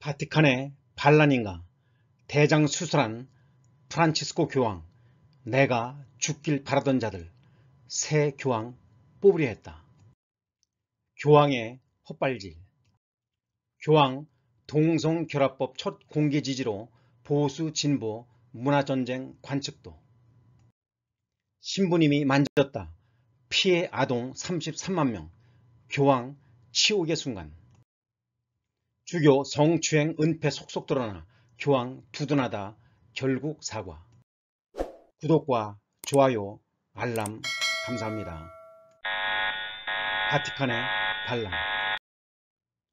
바티칸의 반란인가 대장 수술한 프란치스코 교황 내가 죽길 바라던 자들 새 교황 뽑으려 했다. 교황의 헛발질 교황 동성결합법 첫 공개지지로 보수 진보 문화전쟁 관측도 신부님이 만졌다. 피해 아동 33만 명 교황 치욕의 순간 주교, 성추행, 은폐 속속 드러나 교황 두둔하다 결국 사과 구독과 좋아요, 알람 감사합니다. 바티칸의 반란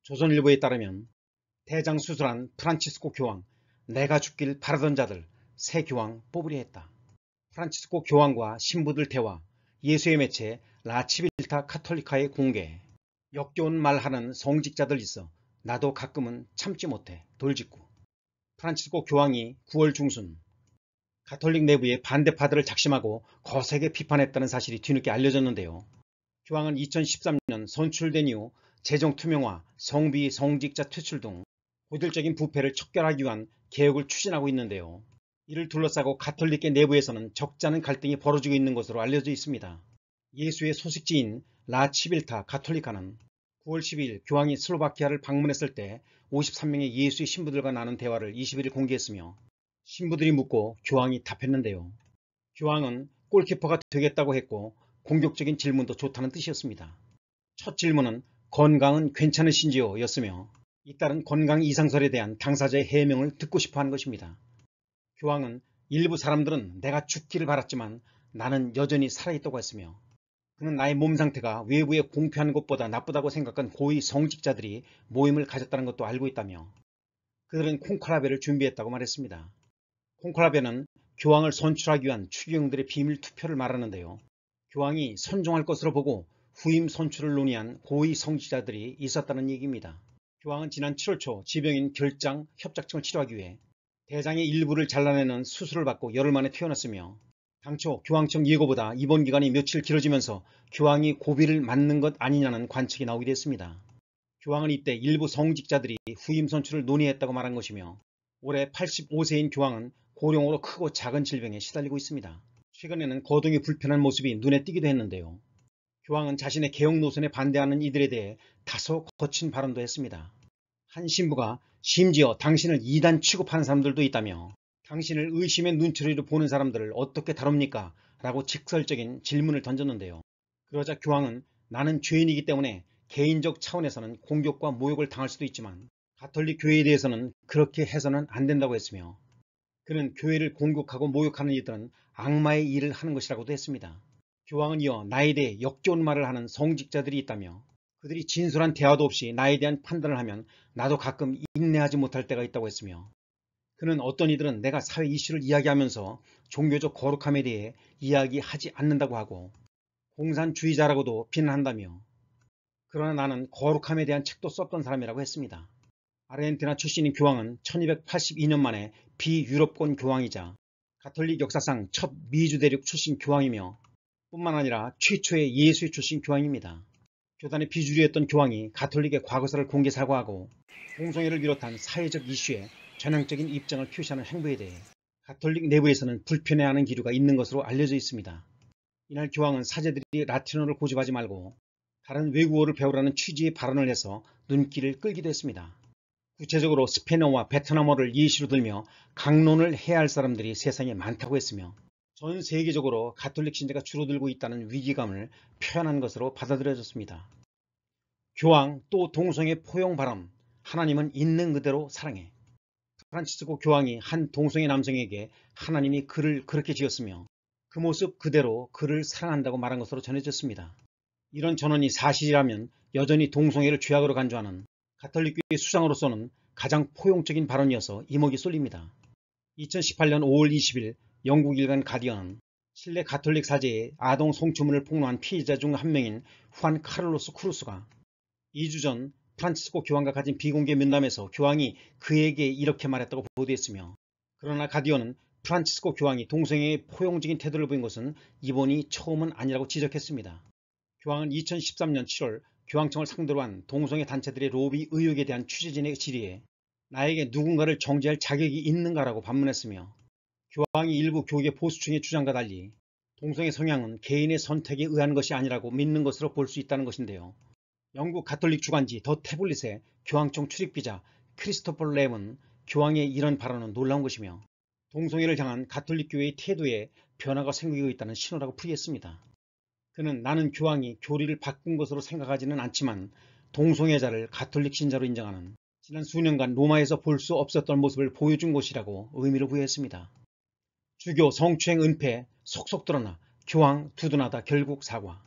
조선일보에 따르면 대장 수술한 프란치스코 교황 내가 죽길 바라던 자들 새 교황 뽑으려 했다. 프란치스코 교황과 신부들 대화 예수의 매체 라치빌타 카톨리카의 공개 역겨운 말하는 성직자들 있어 나도 가끔은 참지 못해 돌직구 프란치스코 교황이 9월 중순 가톨릭 내부의 반대파들을 작심하고 거세게 비판했다는 사실이 뒤늦게 알려졌는데요. 교황은 2013년 선출된 이후 재정 투명화, 성비, 성직자 퇴출 등 고질적인 부패를 척결하기 위한 개혁을 추진하고 있는데요. 이를 둘러싸고 가톨릭계 내부에서는 적잖은 갈등이 벌어지고 있는 것으로 알려져 있습니다. 예수의 소식지인 라 치빌타 가톨릭카는 9월 12일 교황이 슬로바키아를 방문했을 때 53명의 예수의 신부들과 나눈 대화를 20일 공개했으며 신부들이 묻고 교황이 답했는데요. 교황은 골키퍼가 되겠다고 했고 공격적인 질문도 좋다는 뜻이었습니다. 첫 질문은 건강은 괜찮으신지요? 였으며 이따른 건강 이상설에 대한 당사자의 해명을 듣고 싶어 하는 것입니다. 교황은 일부 사람들은 내가 죽기를 바랐지만 나는 여전히 살아있다고 했으며 그는 나의 몸 상태가 외부에 공표한 것보다 나쁘다고 생각한 고위 성직자들이 모임을 가졌다는 것도 알고 있다며 그들은 콩카라베를 준비했다고 말했습니다. 콩카라베는 교황을 선출하기 위한 추기경들의 비밀 투표를 말하는데요. 교황이 선종할 것으로 보고 후임 선출을 논의한 고위 성직자들이 있었다는 얘기입니다. 교황은 지난 7월 초 지병인 결장 협착증을 치료하기 위해 대장의 일부를 잘라내는 수술을 받고 열흘 만에 퇴원했으며 당초 교황청 예고보다 입원 기간이 며칠 길어지면서 교황이 고비를 맞는 것 아니냐는 관측이 나오기도 했습니다. 교황은 이때 일부 성직자들이 후임 선출을 논의했다고 말한 것이며 올해 85세인 교황은 고령으로 크고 작은 질병에 시달리고 있습니다. 최근에는 거동이 불편한 모습이 눈에 띄기도 했는데요. 교황은 자신의 개혁 노선에 반대하는 이들에 대해 다소 거친 발언도 했습니다. 한 신부가 심지어 당신을 이단 취급하는 사람들도 있다며 당신을 의심의 눈초리로 보는 사람들을 어떻게 다룹니까? 라고 직설적인 질문을 던졌는데요. 그러자 교황은 나는 죄인이기 때문에 개인적 차원에서는 공격과 모욕을 당할 수도 있지만 가톨릭 교회에 대해서는 그렇게 해서는 안 된다고 했으며 그는 교회를 공격하고 모욕하는 이들은 악마의 일을 하는 것이라고도 했습니다. 교황은 이어 나에 대해 역겨운 말을 하는 성직자들이 있다며 그들이 진솔한 대화도 없이 나에 대한 판단을 하면 나도 가끔 인내하지 못할 때가 있다고 했으며 그는 어떤 이들은 내가 사회 이슈를 이야기하면서 종교적 거룩함에 대해 이야기하지 않는다고 하고 공산주의자라고도 비난한다며 그러나 나는 거룩함에 대한 책도 썼던 사람이라고 했습니다. 아르헨티나 출신인 교황은 1282년 만에 비유럽권 교황이자 가톨릭 역사상 첫 미주 대륙 출신 교황이며 뿐만 아니라 최초의 예수의 출신 교황입니다. 교단의 비주류였던 교황이 가톨릭의 과거사를 공개 사과하고 공성애를 비롯한 사회적 이슈에 전향적인 입장을 표시하는 행보에 대해 가톨릭 내부에서는 불편해하는 기류가 있는 것으로 알려져 있습니다. 이날 교황은 사제들이 라틴어를 고집하지 말고 다른 외국어를 배우라는 취지의 발언을 해서 눈길을 끌기도 했습니다. 구체적으로 스페인어와 베트남어를 예시로 들며 강론을 해야 할 사람들이 세상에 많다고 했으며 전 세계적으로 가톨릭 신자가 줄어들고 있다는 위기감을 표현한 것으로 받아들여졌습니다. 교황 또 동성애 포용 바람 하나님은 있는 그대로 사랑해 프란치스코 교황이 한 동성애 남성에게 하나님이 그를 그렇게 지었으며 그 모습 그대로 그를 사랑한다고 말한 것으로 전해졌습니다. 이런 전언이 사실이라면 여전히 동성애를 죄악으로 간주하는 가톨릭교회 수장으로서는 가장 포용적인 발언이어서 이목이 쏠립니다. 2018년 5월 20일 영국 일간 가디언은 실내 가톨릭 사제의 아동 송추문을 폭로한 피의자 중 한 명인 후안 카를로스 크루스가 2주 전 프란치스코 교황과 가진 비공개 면담에서 교황이 그에게 이렇게 말했다고 보도했으며 그러나 가디언은 프란치스코 교황이 동생의 포용적인 태도를 보인 것은 이번이 처음은 아니라고 지적했습니다. 교황은 2013년 7월 교황청을 상대로 한 동성애 단체들의 로비 의혹에 대한 취재진의 질의에 나에게 누군가를 정지할 자격이 있는가라고 반문했으며 교황이 일부 교계 보수층의 주장과 달리 동성애 성향은 개인의 선택에 의한 것이 아니라고 믿는 것으로 볼 수 있다는 것인데요. 영국 가톨릭 주간지 더 태블릿의 교황청 출입기자 크리스토퍼 램은 교황의 이런 발언은 놀라운 것이며 동성애를 향한 가톨릭 교회의 태도에 변화가 생기고 있다는 신호라고 풀이했습니다. 그는 나는 교황이 교리를 바꾼 것으로 생각하지는 않지만 동성애자를 가톨릭 신자로 인정하는 지난 수년간 로마에서 볼 수 없었던 모습을 보여준 것이라고 의미를 부여했습니다. 주교, 성추행, 은폐, 속속 드러나 교황, 두둔하다 결국 사과.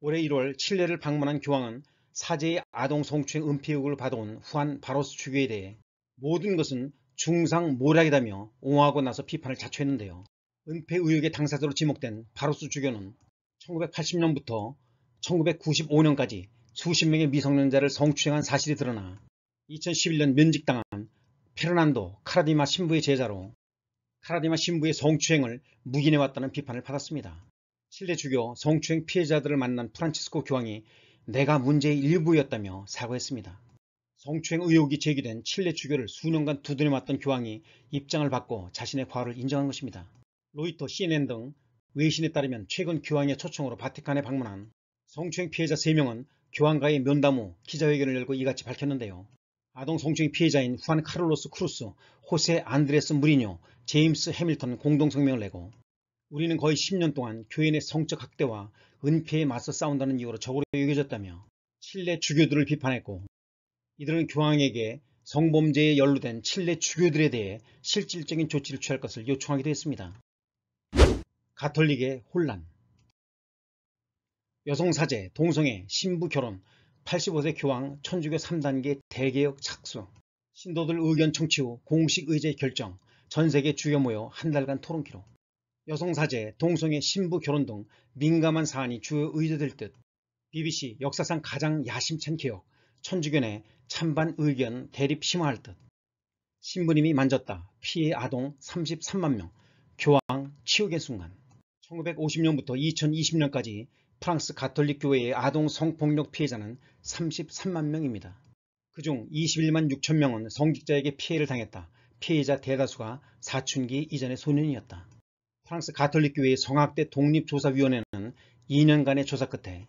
올해 1월 칠레를 방문한 교황은 사제의 아동 성추행 은폐 의혹을 받아온 후한 바로스 추교에 대해 모든 것은 중상 모략이다며 옹호하고 나서 비판을 자초했는데요. 은폐 의혹의 당사자로 지목된 바로스 추교는 1980년부터 1995년까지 수십 명의 미성년자를 성추행한 사실이 드러나 2011년 면직당한 페르난도 카라디마 신부의 제자로 카라디마 신부의 성추행을 묵인해왔다는 비판을 받았습니다. 실내 주교 성추행 피해자들을 만난 프란치스코 교황이 내가 문제의 일부였다며 사과했습니다. 성추행 의혹이 제기된 칠레 주교를 수년간 두드려맞던 교황이 입장을 바꿔 자신의 과를 인정한 것입니다. 로이터, CNN 등 외신에 따르면 최근 교황의 초청으로 바티칸에 방문한 성추행 피해자 3명은 교황과의 면담 후 기자회견을 열고 이같이 밝혔는데요. 아동 성추행 피해자인 후안 카를로스 크루스, 호세 안드레스 무리뇨, 제임스 해밀턴 공동성명을 내고 우리는 거의 10년 동안 교인의 성적 학대와 은폐에 맞서 싸운다는 이유로 적으로 여겨졌다며 칠레 주교들을 비판했고 이들은 교황에게 성범죄에 연루된 칠레 주교들에 대해 실질적인 조치를 취할 것을 요청하기도 했습니다. 가톨릭의 혼란 여성사제, 동성애, 신부결혼, 85세 교황, 천주교 3단계 대개혁 착수, 신도들 의견 청취 후 공식 의제 결정, 전세계 주교 모여 한 달간 토론기록 여성사제, 동성애, 신부 결혼 등 민감한 사안이 주요 의제될 듯 BBC 역사상 가장 야심찬 개혁, 천주교내 찬반 의견 대립 심화할 듯 신부님이 만졌다, 피해 아동 33만 명, 교황 치욕의 순간 1950년부터 2020년까지 프랑스 가톨릭 교회의 아동 성폭력 피해자는 33만 명입니다. 그중 21만 6천 명은 성직자에게 피해를 당했다. 피해자 대다수가 사춘기 이전의 소년이었다. 프랑스 가톨릭 교회의 성악대 독립조사위원회는 2년간의 조사 끝에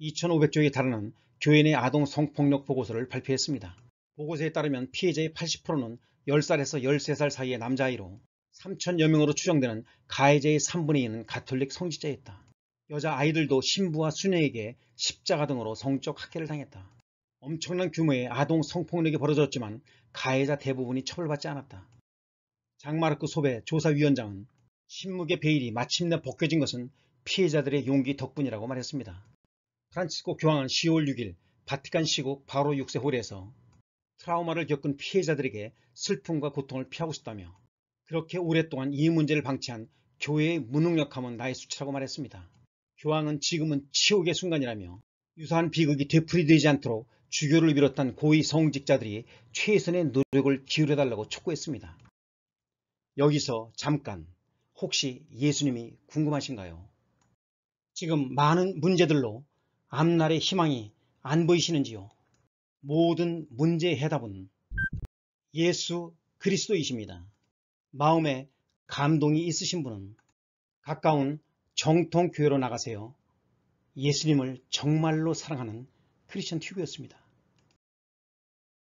2,500쪽에 달하는 교회 내 아동 성폭력 보고서를 발표했습니다. 보고서에 따르면 피해자의 80%는 10살에서 13살 사이의 남자아이로 3천여 명으로 추정되는 가해자의 3분의 2는 가톨릭 성직자였다. 여자아이들도 신부와 수녀에게 십자가 등으로 성적 학대를 당했다. 엄청난 규모의 아동 성폭력이 벌어졌지만 가해자 대부분이 처벌받지 않았다. 장마르크 소베 조사위원장은 침묵의 베일이 마침내 벗겨진 것은 피해자들의 용기 덕분이라고 말했습니다. 프란치스코 교황은 10월 6일 바티칸 시국 바로 6세 홀에서 트라우마를 겪은 피해자들에게 슬픔과 고통을 피하고 싶다며 그렇게 오랫동안 이 문제를 방치한 교회의 무능력함은 나의 수치라고 말했습니다. 교황은 지금은 치욕의 순간이라며 유사한 비극이 되풀이되지 않도록 주교를 비롯한 고위 성직자들이 최선의 노력을 기울여달라고 촉구했습니다. 여기서 잠깐 혹시 예수님이 궁금하신가요? 지금 많은 문제들로 앞날의 희망이 안 보이시는지요? 모든 문제의 해답은 예수 그리스도이십니다. 마음에 감동이 있으신 분은 가까운 정통교회로 나가세요. 예수님을 정말로 사랑하는 크리스천 튜브였습니다.